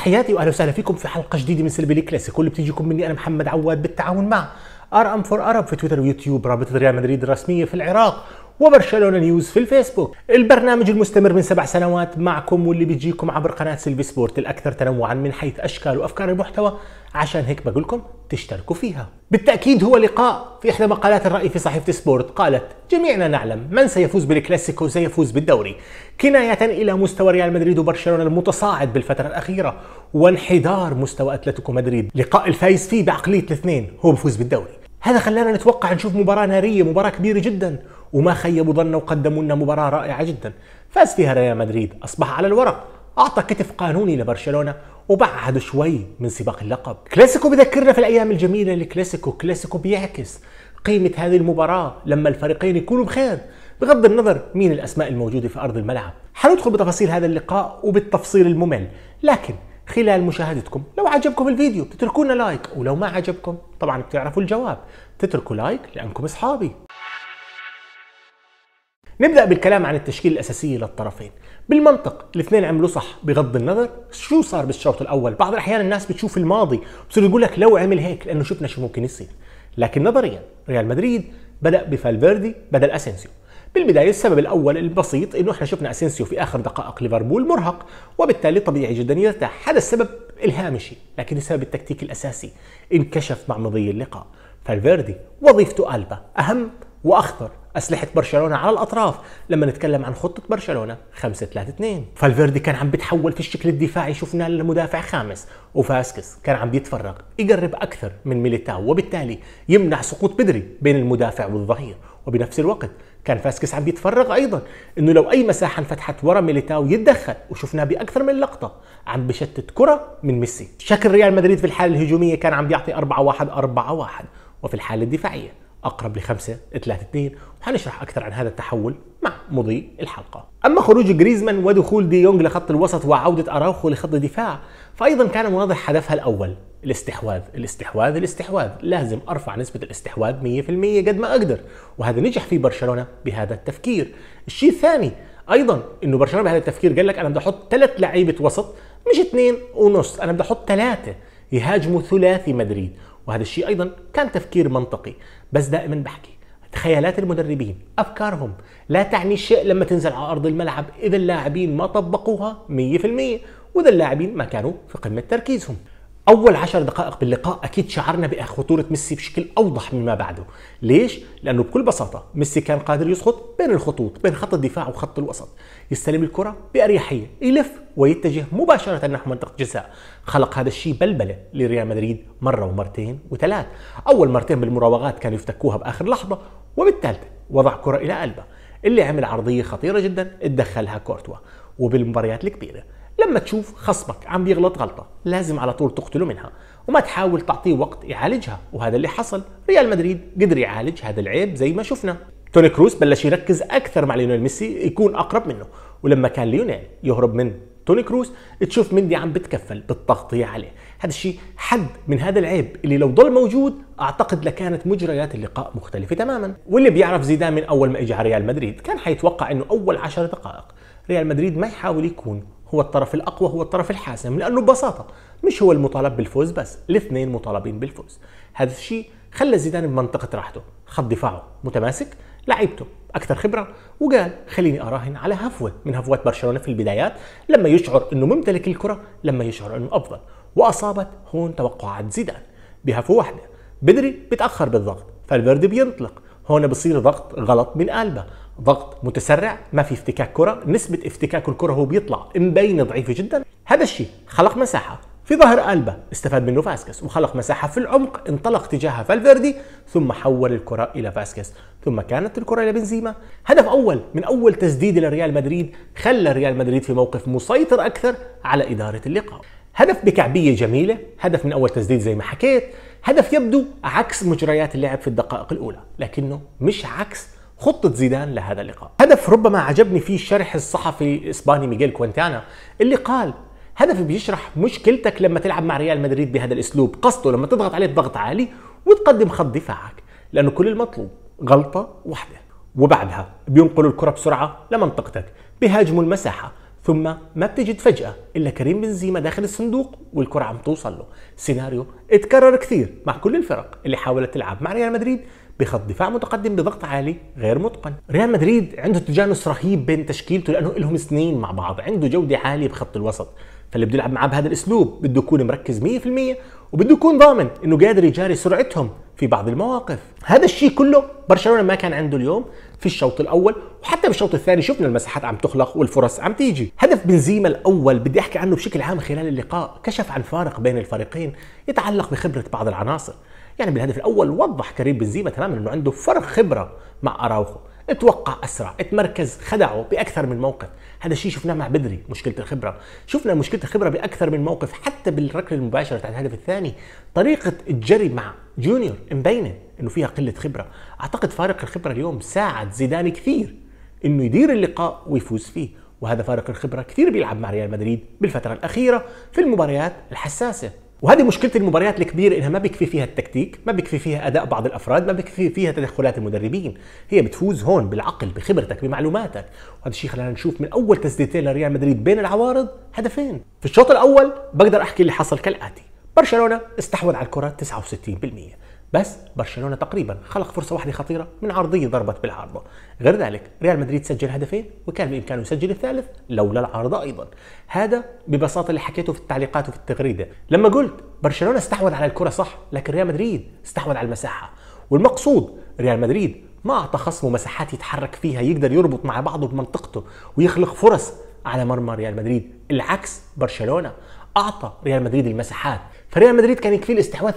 تحياتي واهلا وسهلا فيكم في حلقه جديده من سلبي الكلاسيك اللي بتيجيكم مني انا محمد عواد بالتعاون مع ار ام فور ارب في تويتر ويوتيوب رابطه ريال مدريد الرسميه في العراق وبرشلونة نيوز في الفيسبوك البرنامج المستمر من سبع سنوات معكم واللي بيجيكم عبر قناة سيلفي سبورت الأكثر تنوعا من حيث أشكال وأفكار المحتوى عشان هيك بقولكم تشتركوا فيها بالتأكيد هو لقاء في إحدى مقالات الرأي في صحيفة سبورت قالت جميعنا نعلم من سيفوز بالكلاسيكو سيفوز بالدوري كناية إلى مستوى ريال مدريد وبرشلونة المتصاعد بالفترة الأخيرة وانحدار مستوى أتلتيكو مدريد لقاء الفايز فيه بعقلية الاثنين هو بفوز بالدوري هذا خلانا نتوقع نشوف مباراه ناريه مباراه كبيره جدا وما خيبوا ظننا وقدموا لنا مباراه رائعه جدا فاز فيها ريال مدريد اصبح على الورق اعطى كتف قانوني لبرشلونه وبعد شوي من سباق اللقب كلاسيكو بذكرنا في الايام الجميله لكلاسيكو كلاسيكو بيعكس قيمه هذه المباراه لما الفريقين يكونوا بخير بغض النظر مين الاسماء الموجوده في ارض الملعب حندخل بتفاصيل هذا اللقاء وبالتفصيل الممل لكن خلال مشاهدتكم لو عجبكم الفيديو تتركونا لايك ولو ما عجبكم طبعا بتعرفوا الجواب تتركوا لايك لأنكم أصحابي نبدأ بالكلام عن التشكيل الأساسي للطرفين بالمنطق الاثنين عملوا صح بغض النظر شو صار بالشوط الأول بعض الأحيان الناس بتشوف الماضي بصير يقول لك لو عمل هيك لأنه شفنا شو ممكن يصير لكن نظريا ريال مدريد بدأ بفالفيردي بدل أسينسيو بالبدايه السبب الاول البسيط انه احنا شفنا اسينسيو في اخر دقائق ليفربول مرهق وبالتالي طبيعي جدا يرتاح هذا السبب الهامشي لكن السبب التكتيكي الاساسي انكشف مع مضي اللقاء فالفيردي وظيفته البا اهم واخطر أسلحة برشلونة على الأطراف لما نتكلم عن خطة برشلونة 5 3 2 فالفيردي كان عم بتحول في الشكل الدفاعي شفناه لمدافع خامس وفاسكس كان عم بيتفرغ يقرب أكثر من ميليتاو وبالتالي يمنع سقوط بدري بين المدافع والظهير وبنفس الوقت كان فاسكس عم بيتفرغ ايضا انه لو اي مساحه انفتحت ورا ميليتاو يتدخل وشفناه باكثر من لقطه عم بشتت كره من ميسي شكل ريال مدريد في الحاله الهجوميه كان عم بيعطي 4 1 4 1 وفي الحاله الدفاعيه اقرب ل 5 3 2 وحنشرح اكثر عن هذا التحول مع مضي الحلقه اما خروج جريزمان ودخول دي يونغ لخط الوسط وعوده اراوخو لخط الدفاع فايضا كان واضح هدفها الاول الاستحواذ الاستحواذ الاستحواذ لازم ارفع نسبه الاستحواذ 100% قد ما اقدر وهذا نجح في برشلونه بهذا التفكير الشيء الثاني ايضا انه برشلونه بهذا التفكير قال لك انا بدي احط ثلاث لعيبه وسط مش اثنين ونص انا بدي احط ثلاثه يهاجموا ثلاثي مدريد وهذا الشيء ايضا كان تفكير منطقي بس دائما بحكي تخيلات المدربين افكارهم لا تعني شيء لما تنزل على ارض الملعب اذا اللاعبين ما طبقوها 100% واذا اللاعبين ما كانوا في قمه تركيزهم اول عشر دقائق باللقاء اكيد شعرنا بخطوره ميسي بشكل اوضح مما بعده ليش لانه بكل بساطه ميسي كان قادر يسقط بين الخطوط بين خط الدفاع وخط الوسط يستلم الكره باريحيه يلف ويتجه مباشره نحو منطقه الجزاء خلق هذا الشيء بلبله لريال مدريد مره ومرتين وثلاث اول مرتين بالمراوغات كانوا يفتكوها باخر لحظه وبالثالثه وضع كره الى قلبه اللي عمل عرضيه خطيره جدا اتدخلها كورتوا وبالمباريات الكبيره لما تشوف خصمك عم بيغلط غلطة لازم على طول تقتله منها وما تحاول تعطيه وقت يعالجها وهذا اللي حصل ريال مدريد قدر يعالج هذا العيب زي ما شفنا توني كروس بلش يركز أكثر مع ليونيل ميسي يكون أقرب منه ولما كان ليونيل يهرب من توني كروس تشوف مندي عم بتكفل بالتغطية عليه هذا الشيء حد من هذا العيب اللي لو ضل موجود اعتقد لكانت مجريات اللقاء مختلفة تماما واللي بيعرف زيدان من اول ما اجى على ريال مدريد كان حيتوقع انه اول 10 دقائق ريال مدريد ما يحاول يكون هو الطرف الاقوى هو الطرف الحاسم لانه ببساطه مش هو المطالب بالفوز بس الاثنين مطالبين بالفوز هذا الشيء خلى زيدان بمنطقه راحته خط دفاعه متماسك لعيبته اكثر خبره وقال خليني اراهن على هفوه من هفوات برشلونه في البدايات لما يشعر انه ممتلك الكره لما يشعر انه افضل واصابت هون توقعات زيدان بهفوه واحده بدري بتاخر بالضغط فالفيردي بينطلق هون بصير ضغط غلط من قلبه ضغط متسرع ما في افتكاك كرة نسبة افتكاك الكرة هو بيطلع مبينة ضعيفة جدا هذا الشيء خلق مساحة في ظهر ألبا استفاد منه فاسكس وخلق مساحة في العمق انطلق تجاهها فالفيردي ثم حول الكرة إلى فاسكس ثم كانت الكرة إلى بنزيما هدف أول من أول تسديد لريال مدريد خلى ريال مدريد في موقف مسيطر أكثر على إدارة اللقاء هدف بكعبية جميلة هدف من أول تسديد زي ما حكيت هدف يبدو عكس مجريات اللعب في الدقائق الأولى لكنه مش عكس خطة زيدان لهذا اللقاء هدف ربما عجبني فيه شرح الصحفي الإسباني ميغيل كوانتانا اللي قال هدف بيشرح مشكلتك لما تلعب مع ريال مدريد بهذا الأسلوب قصده لما تضغط عليه بضغط عالي وتقدم خط دفاعك لأنه كل المطلوب غلطة واحدة وبعدها بينقلوا الكرة بسرعة لمنطقتك بيهاجموا المساحة ثم ما بتجد فجأة إلا كريم بنزيما داخل الصندوق والكرة عم توصل له سيناريو اتكرر كثير مع كل الفرق اللي حاولت تلعب مع ريال مدريد بخط دفاع متقدم بضغط عالي غير متقن ريال مدريد عنده تجانس رهيب بين تشكيلته لأنه لهم سنين مع بعض عنده جودة عالية بخط الوسط فاللي بده يلعب معاه بهذا الاسلوب بده يكون مركز 100% وبده يكون ضامن انه قادر يجاري سرعتهم في بعض المواقف هذا الشيء كله برشلونه ما كان عنده اليوم في الشوط الاول وحتى بالشوط الثاني شفنا المساحات عم تخلق والفرص عم تيجي هدف بنزيما الاول بدي احكي عنه بشكل عام خلال اللقاء كشف عن فارق بين الفريقين يتعلق بخبره بعض العناصر يعني بالهدف الاول وضح كريم بنزيما تماما انه عنده فرق خبره مع اراوخو اتوقع اسرع اتمركز خدعه باكثر من موقف هذا الشيء شفناه مع بدري مشكله الخبره شفنا مشكله الخبره باكثر من موقف حتى بالركله المباشره تاع الهدف الثاني طريقه الجري مع جونيور مبينه انه فيها قله خبره اعتقد فارق الخبره اليوم ساعد زيدان كثير انه يدير اللقاء ويفوز فيه وهذا فارق الخبره كثير بيلعب مع ريال مدريد بالفتره الاخيره في المباريات الحساسه وهذه مشكله المباريات الكبيره انها ما بيكفي فيها التكتيك ما بيكفي فيها اداء بعض الافراد ما بيكفي فيها تدخلات المدربين هي بتفوز هون بالعقل بخبرتك بمعلوماتك وهذا الشيء خلانا نشوف من اول تسديدتين لريال مدريد بين العوارض هدفين في الشوط الاول بقدر احكي اللي حصل كالاتي برشلونه استحوذ على الكره 69% بس برشلونه تقريبا خلق فرصه واحده خطيره من عرضيه ضربت بالعارضه غير ذلك ريال مدريد سجل هدفين وكان بامكانه يسجل الثالث لولا العارضه ايضا هذا ببساطه اللي حكيته في التعليقات وفي التغريده لما قلت برشلونه استحوذ على الكره صح لكن ريال مدريد استحوذ على المساحه والمقصود ريال مدريد ما اعطى خصمه مساحات يتحرك فيها يقدر يربط مع بعضه بمنطقته ويخلق فرص على مرمى ريال مدريد العكس برشلونه اعطى ريال مدريد المساحات فريال مدريد كان يكفيه الاستحواذ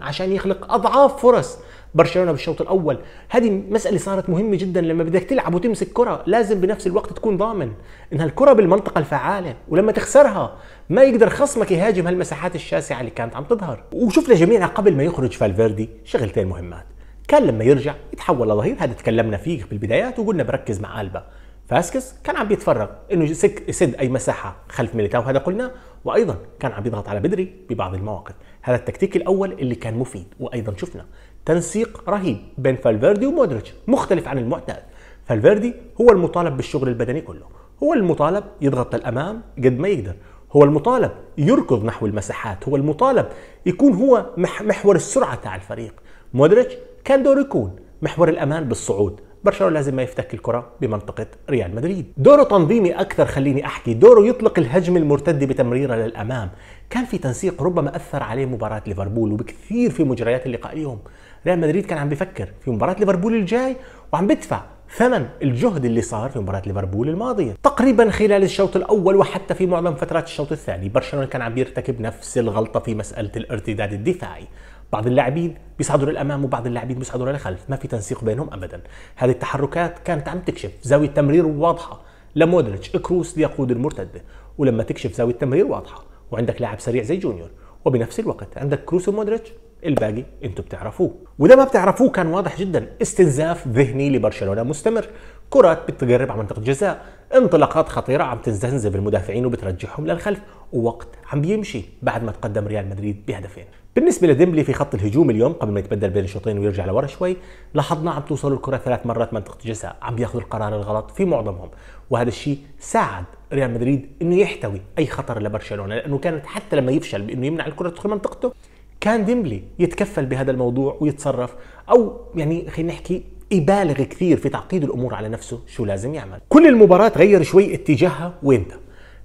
30% عشان يخلق اضعاف فرص برشلونه بالشوط الاول هذه مساله صارت مهمه جدا لما بدك تلعب وتمسك كره لازم بنفس الوقت تكون ضامن انها الكره بالمنطقه الفعاله ولما تخسرها ما يقدر خصمك يهاجم هالمساحات الشاسعه اللي كانت عم تظهر وشفنا جميعا قبل ما يخرج فالفيردي شغلتين مهمات كان لما يرجع يتحول لظهير هذا تكلمنا فيه بالبدايات وقلنا بركز مع البا فاسكس كان عم بيتفرغ انه يسد اي مساحه خلف ميليتاو هذا قلنا وايضا كان عم يضغط على بدري ببعض المواقف هذا التكتيك الاول اللي كان مفيد وايضا شفنا تنسيق رهيب بين فالفيردي ومودريتش مختلف عن المعتاد فالفيردي هو المطالب بالشغل البدني كله هو المطالب يضغط للامام قد ما يقدر هو المطالب يركض نحو المساحات هو المطالب يكون هو محور السرعه تاع الفريق مودريتش كان دوره يكون محور الامان بالصعود برشلونه لازم ما يفتك الكره بمنطقه ريال مدريد دوره تنظيمي اكثر خليني احكي دوره يطلق الهجمه المرتده بتمريره للامام كان في تنسيق ربما اثر عليه مباراه ليفربول وبكثير في مجريات اللقاء اليوم ريال مدريد كان عم بفكر في مباراه ليفربول الجاي وعم بدفع ثمن الجهد اللي صار في مباراة ليفربول الماضية تقريبا خلال الشوط الأول وحتى في معظم فترات الشوط الثاني برشلونة كان عم بيرتكب نفس الغلطة في مسألة الارتداد الدفاعي بعض اللاعبين بيصعدوا للامام وبعض اللاعبين بيصعدوا للخلف ما في تنسيق بينهم ابدا هذه التحركات كانت عم تكشف زاويه تمرير واضحه لمودريتش كروس ليقود المرتده ولما تكشف زاويه تمرير واضحه وعندك لاعب سريع زي جونيور وبنفس الوقت عندك كروس ومودريتش الباقي انتم بتعرفوه وده ما بتعرفوه كان واضح جدا استنزاف ذهني لبرشلونه مستمر كرات بتقرب على منطقه جزاء انطلاقات خطيره عم تستنزف المدافعين وبترجعهم للخلف ووقت عم بيمشي بعد ما تقدم ريال مدريد بهدفين بالنسبه لديمبلي في خط الهجوم اليوم قبل ما يتبدل بين الشوطين ويرجع لورا شوي لاحظنا عم توصل الكره ثلاث مرات منطقه الجزاء عم بياخذ القرار الغلط في معظمهم وهذا الشيء ساعد ريال مدريد انه يحتوي اي خطر لبرشلونه لانه كانت حتى لما يفشل بانه يمنع الكره تدخل منطقته كان ديمبلي يتكفل بهذا الموضوع ويتصرف او يعني خلينا نحكي يبالغ كثير في تعقيد الامور على نفسه شو لازم يعمل كل المباراه غير شوي اتجاهها وينتهى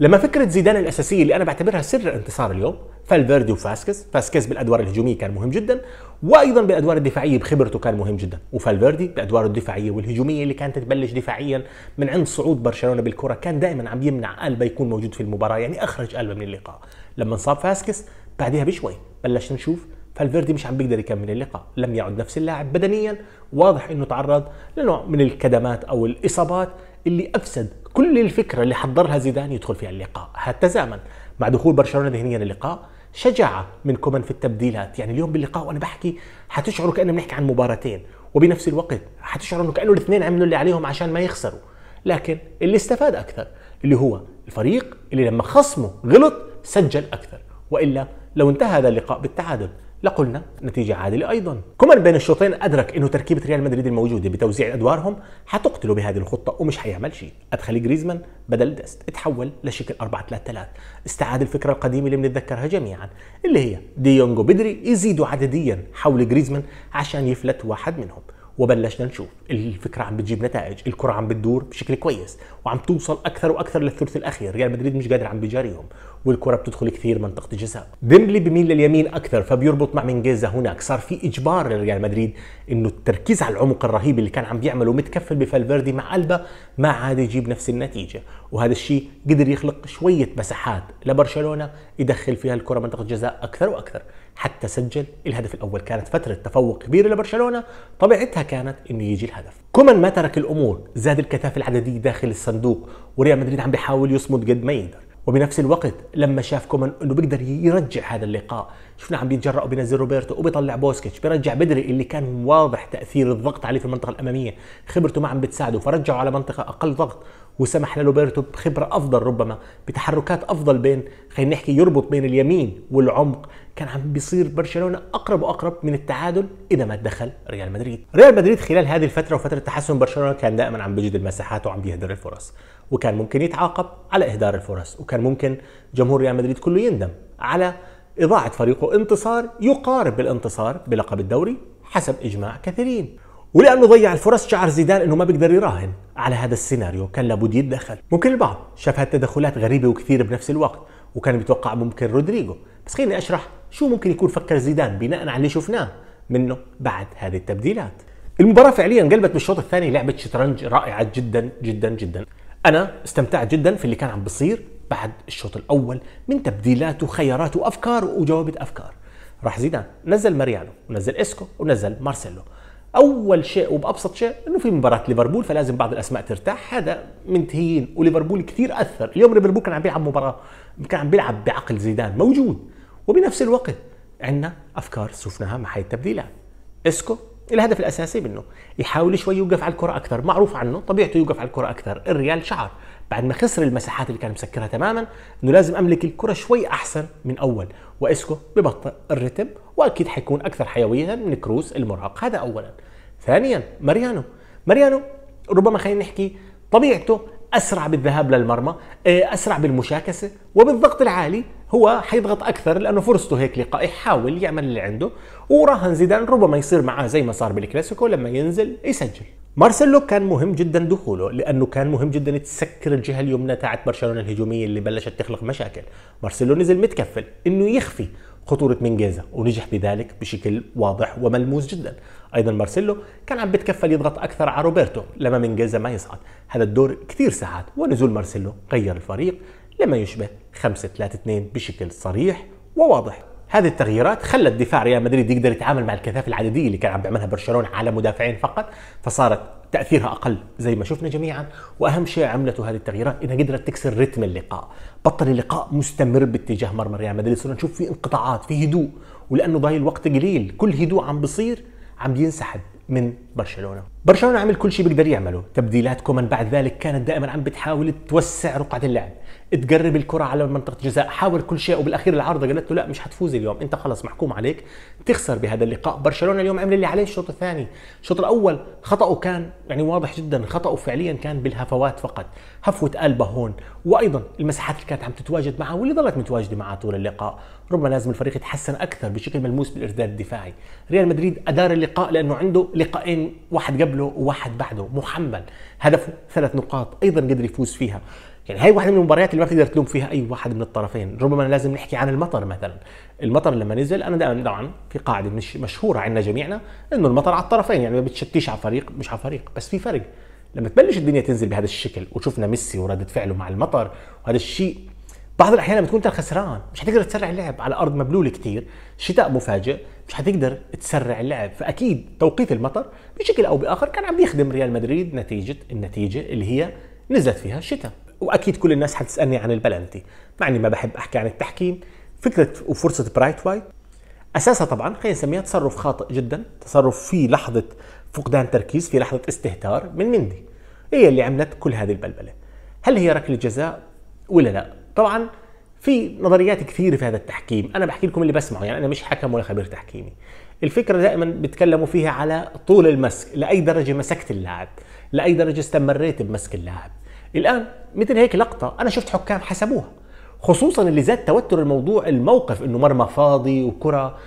لما فكره زيدان الاساسيه اللي انا بعتبرها سر انتصار اليوم فالفيردي وفاسكيز فاسكيز بالادوار الهجوميه كان مهم جدا وايضا بالادوار الدفاعيه بخبرته كان مهم جدا وفالفيردي بادواره الدفاعيه والهجوميه اللي كانت تبلش دفاعيا من عند صعود برشلونه بالكره كان دائما عم يمنع قلبه يكون موجود في المباراه يعني اخرج قلبه من اللقاء لما انصاب فاسكيز بعدها بشوي بلشنا نشوف فالفيردي مش عم بيقدر يكمل اللقاء لم يعد نفس اللاعب بدنيا واضح انه تعرض لنوع من الكدمات او الاصابات اللي افسد كل الفكره اللي حضرها زيدان يدخل فيها اللقاء حتى زمن مع دخول برشلونه ذهنيا اللقاء شجاعه من كومان في التبديلات يعني اليوم باللقاء وانا بحكي حتشعروا كاننا بنحكي عن مباراتين وبنفس الوقت حتشعروا انه كانه الاثنين عملوا اللي عليهم عشان ما يخسروا لكن اللي استفاد اكثر اللي هو الفريق اللي لما خصمه غلط سجل اكثر والا لو انتهى هذا اللقاء بالتعادل لقلنا نتيجة عادلة أيضا كومان بين الشوطين أدرك أنه تركيبة ريال مدريد الموجودة بتوزيع أدوارهم حتقتله بهذه الخطة ومش حيعمل شيء أدخل جريزمان بدل ديست اتحول لشكل 4 3 3 استعاد الفكرة القديمة اللي بنتذكرها جميعا اللي هي ديونجو دي بدري يزيدوا عدديا حول جريزمان عشان يفلت واحد منهم وبلشنا نشوف الفكره عم بتجيب نتائج الكره عم بتدور بشكل كويس وعم توصل اكثر واكثر للثلث الاخير ريال مدريد مش قادر عم بيجاريهم والكره بتدخل كثير منطقه الجزاء ديمبلي بميل لليمين اكثر فبيربط مع منجيزا هناك صار في اجبار لريال مدريد انه التركيز على العمق الرهيب اللي كان عم بيعمله متكفل بفالفيردي مع البا ما عاد يجيب نفس النتيجه وهذا الشيء قدر يخلق شويه مساحات لبرشلونه يدخل فيها الكره منطقه الجزاء اكثر واكثر حتى سجل الهدف الاول كانت فتره تفوق كبيره لبرشلونه طبيعتها كانت انه يجي الهدف كومان ما ترك الامور زاد الكثافه العدديه داخل الصندوق وريال مدريد عم بيحاول يصمد قد ما يقدر وبنفس الوقت لما شاف كومان انه بيقدر يرجع هذا اللقاء شفنا عم بيتجرأ وبينزل روبرتو وبيطلع بوسكيتش بيرجع بدري اللي كان واضح تاثير الضغط عليه في المنطقه الاماميه خبرته ما عم بتساعده فرجعه على منطقه اقل ضغط وسمح لروبرتو بخبرة أفضل ربما بتحركات أفضل بين خلينا نحكي يربط بين اليمين والعمق كان عم بيصير برشلونة أقرب وأقرب من التعادل إذا ما تدخل ريال مدريد ريال مدريد خلال هذه الفترة وفترة تحسن برشلونة كان دائما عم بيجد المساحات وعم بيهدر الفرص وكان ممكن يتعاقب على إهدار الفرص وكان ممكن جمهور ريال مدريد كله يندم على إضاعة فريقه انتصار يقارب الانتصار بلقب الدوري حسب إجماع كثيرين ولانه ضيع الفرص شعر زيدان انه ما بيقدر يراهن على هذا السيناريو كان لابد يتدخل ممكن البعض شاف هالتدخلات غريبه وكثيره بنفس الوقت وكان بيتوقع ممكن رودريجو بس خليني اشرح شو ممكن يكون فكر زيدان بناء على اللي شفناه منه بعد هذه التبديلات المباراة فعليا انقلبت بالشوط الثاني لعبة شطرنج رائعة جدا جدا جدا أنا استمتعت جدا في اللي كان عم بصير بعد الشوط الأول من تبديلات وخيارات وأفكار وجوابة أفكار راح زيدان نزل ماريانو ونزل إسكو ونزل مارسيلو اول شيء وبابسط شيء انه في مباراه ليفربول فلازم بعض الاسماء ترتاح هذا منتهيين وليفربول كثير اثر اليوم ليفربول كان عم بيلعب مباراه كان عم بيلعب بعقل زيدان موجود وبنفس الوقت عندنا افكار شفناها مع هاي التبديلات اسكو الهدف الاساسي منه يحاول شوي يوقف على الكره اكثر معروف عنه طبيعته يوقف على الكره اكثر الريال شعر بعد ما خسر المساحات اللي كان مسكرها تماما انه لازم املك الكره شوي احسن من اول واسكو ببطئ الرتم واكيد حيكون اكثر حيويه من كروس المرهق هذا اولا ثانيا ماريانو ماريانو ربما خلينا نحكي طبيعته اسرع بالذهاب للمرمى آه، اسرع بالمشاكسه وبالضغط العالي هو حيضغط اكثر لانه فرصته هيك لقاء يحاول يعمل اللي عنده وراهن زيدان ربما يصير معاه زي ما صار بالكلاسيكو لما ينزل يسجل مارسيلو كان مهم جدا دخوله لانه كان مهم جدا تسكر الجهه اليمنى تاعت برشلونه الهجوميه اللي بلشت تخلق مشاكل مارسيلو نزل متكفل انه يخفي خطورة مينجيزا ونجح بذلك بشكل واضح وملموس جدا أيضا مارسيلو كان عم بتكفل يضغط أكثر على روبرتو لما مينجيزا ما يصعد هذا الدور كثير ساعات ونزول مارسيلو غير الفريق لما يشبه 5 3 2 بشكل صريح وواضح هذه التغييرات خلت دفاع ريال مدريد يقدر يتعامل مع الكثافه العدديه اللي كان عم بيعملها برشلونه على مدافعين فقط فصارت تاثيرها اقل زي ما شفنا جميعا واهم شيء عملته هذه التغييرات انها قدرت تكسر رتم اللقاء بطل اللقاء مستمر باتجاه مرمى ريال مدريد صرنا نشوف في انقطاعات في هدوء ولانه ضايل الوقت قليل كل هدوء عم بصير عم بينسحب من برشلونه برشلونه عمل كل شيء بيقدر يعمله تبديلات كومان بعد ذلك كانت دائما عم بتحاول توسع رقعه اللعب تقرب الكره على منطقه الجزاء حاول كل شيء وبالاخير العارضه قالت له لا مش حتفوز اليوم انت خلص محكوم عليك تخسر بهذا اللقاء برشلونه اليوم عمل اللي عليه الشوط الثاني الشوط الاول خطاه كان يعني واضح جدا خطاه فعليا كان بالهفوات فقط هفوه البا هون وايضا المساحات اللي كانت عم تتواجد معه واللي ظلت متواجده معه طول اللقاء ربما لازم الفريق يتحسن اكثر بشكل ملموس بالارتداد الدفاعي ريال مدريد ادار اللقاء لانه عنده لقاءين واحد قبله وواحد بعده محمد هدفه ثلاث نقاط ايضا قدر يفوز فيها يعني هاي واحده من المباريات اللي ما بتقدر تلوم فيها اي واحد من الطرفين ربما لازم نحكي عن المطر مثلا المطر لما نزل انا دائما طبعا في قاعده مش مشهوره عندنا جميعنا انه المطر على الطرفين يعني ما بتشتيش على فريق مش على فريق بس في فرق لما تبلش الدنيا تنزل بهذا الشكل وشفنا ميسي وردة فعله مع المطر وهذا الشيء بعض الاحيان بتكون انت خسران مش حتقدر تسرع اللعب على ارض مبلوله كثير شتاء مفاجئ مش حتقدر تسرع اللعب فاكيد توقيت المطر بشكل او باخر كان عم بيخدم ريال مدريد نتيجه النتيجه اللي هي نزلت فيها الشتاء واكيد كل الناس حتسالني عن البلنتي مع اني ما بحب احكي عن التحكيم فكره وفرصه برايت وايت اساسها طبعا خلينا نسميها تصرف خاطئ جدا تصرف في لحظه فقدان تركيز في لحظه استهتار من مندي هي اللي عملت كل هذه البلبله هل هي ركله جزاء ولا لا طبعا في نظريات كثيرة في هذا التحكيم انا بحكي لكم اللي بسمعه يعني انا مش حكم ولا خبير تحكيمي الفكره دائما بتكلموا فيها على طول المسك لاي درجه مسكت اللاعب لاي درجه استمريت بمسك اللاعب الان مثل هيك لقطه انا شفت حكام حسبوها خصوصا اللي زاد توتر الموضوع الموقف انه مرمى فاضي وكره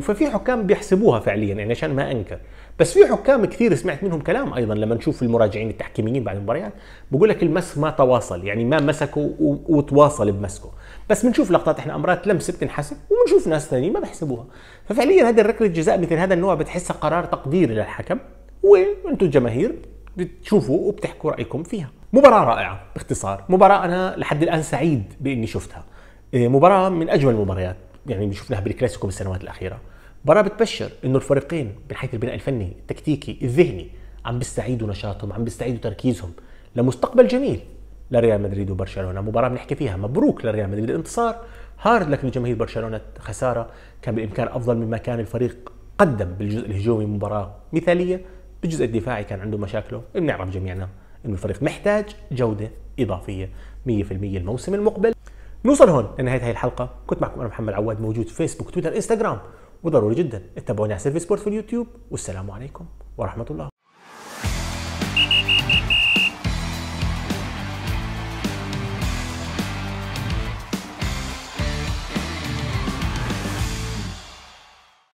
ففي حكام بيحسبوها فعليا يعني عشان ما انكر بس في حكام كثير سمعت منهم كلام ايضا لما نشوف المراجعين التحكيميين بعد المباريات بقول لك المس ما تواصل يعني ما مسكه وتواصل بمسكه بس بنشوف لقطات احنا امرات لمسه بتنحسب وبنشوف ناس ثانيين ما بحسبوها ففعليا هذه ركله جزاء مثل هذا النوع بتحسها قرار تقديري للحكم وانتم الجماهير بتشوفوا وبتحكوا رايكم فيها مباراه رائعه باختصار مباراه انا لحد الان سعيد باني شفتها إيه، مباراه من اجمل المباريات يعني شفناها بالكلاسيكو بالسنوات الاخيره مباراه بتبشر انه الفريقين من حيث البناء الفني التكتيكي الذهني عم بيستعيدوا نشاطهم عم بيستعيدوا تركيزهم لمستقبل جميل لريال مدريد وبرشلونه مباراه بنحكي فيها مبروك لريال مدريد الانتصار هارد لكن جماهير برشلونه خساره كان بالامكان افضل مما كان الفريق قدم بالجزء الهجومي مباراه مثاليه بالجزء الدفاعي كان عنده مشاكله بنعرف جميعنا انه الفريق محتاج جوده اضافيه 100% الموسم المقبل نوصل هون لنهايه هذه الحلقه كنت معكم انا محمد عواد موجود في فيسبوك تويتر انستغرام وضروري جدا اتابعوني على سيرفيس سبورت في اليوتيوب والسلام عليكم ورحمه الله